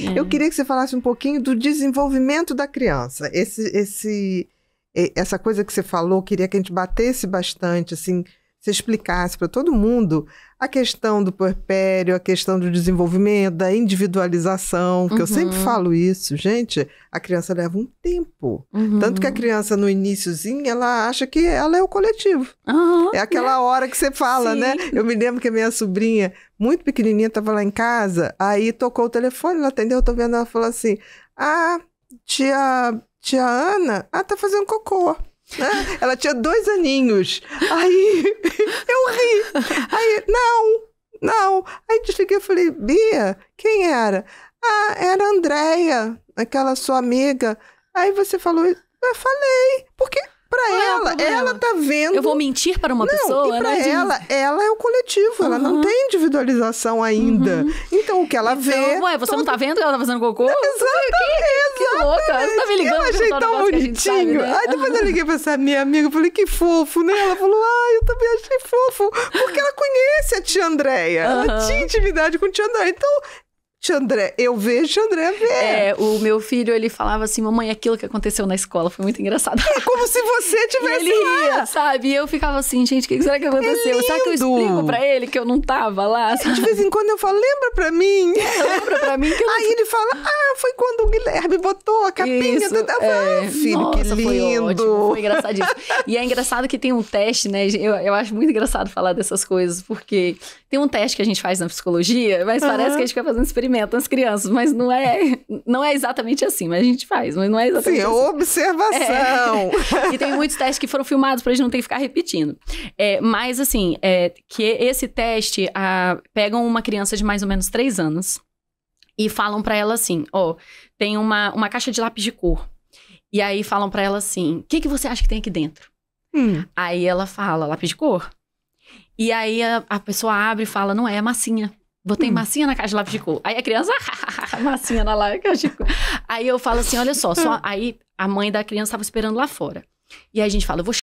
Eu é. queria que você falasse um pouquinho do desenvolvimento da criança. Esse, esse, essa coisa que você falou, queria que a gente batesse bastante, assim, se explicasse para todo mundo a questão do puerpério, a questão do desenvolvimento, da individualização, que uhum. eu sempre falo isso, gente, a criança leva um tempo. Uhum. Tanto que a criança no iníciozinho, ela acha que ela é o coletivo. Uhum, é aquela hora que você fala, né? Sim. né? Eu me lembro que a minha sobrinha, muito pequenininha, estava lá em casa, aí tocou o telefone, ela atendeu, eu tô vendo, ela falou assim, ah, tia, tia Ana, ah, tá fazendo cocô. Ela tinha dois aninhos. Aí eu ri. Aí, não, não. Aí desliguei e falei, Bia, quem era? Ah, era a Andréia, aquela sua amiga. Aí você falou, eu falei, por quê? Pra é ela, é ela tá vendo. Eu vou mentir para uma não, pessoa? E pra né? ela, ela é o coletivo, uhum. ela não tem individualização ainda. Uhum. Então o que ela então, vê. Ué, você não tá vendo que ela tá fazendo cocô? exato exatamente. Que, que louca. Você tá me ligando Eu achei tão bonitinho. Sabe, né? Aí depois eu liguei pra essa minha amiga, falei que fofo, né? Ela falou, ah, eu também achei fofo. Porque ela conhece a tia Andréia. Uhum. Ela tinha intimidade com a tia Andréia. Então André, eu vejo André ver. É, o meu filho, ele falava assim, mamãe, aquilo que aconteceu na escola foi muito engraçado. É como se você tivesse e ele ria, sabe? E eu ficava assim, gente, o que será que é aconteceu? É será que eu explico pra ele que eu não tava lá? É, sabe? De vez em quando eu falo, lembra pra mim? É, lembra pra mim que eu Aí ele fala, ah, foi quando o Guilherme botou a capinha. Isso, do... é. ah, filho, Nossa, que lindo. Foi, ótimo, foi engraçadíssimo. e é engraçado que tem um teste, né? Eu, eu acho muito engraçado falar dessas coisas, porque tem um teste que a gente faz na psicologia, mas uhum. parece que a gente fica fazendo experimento as crianças, mas não é, não é exatamente assim, mas a gente faz, mas não é exatamente Sim, é assim. Sim, observação. É. e tem muitos testes que foram filmados pra gente não ter que ficar repetindo. É, mas assim, é, que esse teste a, pegam uma criança de mais ou menos 3 anos e falam para ela assim, ó, tem uma, uma caixa de lápis de cor. E aí falam para ela assim, o que, que você acha que tem aqui dentro? Hum. Aí ela fala, lápis de cor. E aí a, a pessoa abre e fala, não é, é massinha. Botei hum. massinha na caixa de lápis de cor. Aí a criança, massinha na lá, caixa de cor. Aí eu falo assim, olha só, só aí a mãe da criança estava esperando lá fora. E aí a gente fala, eu vou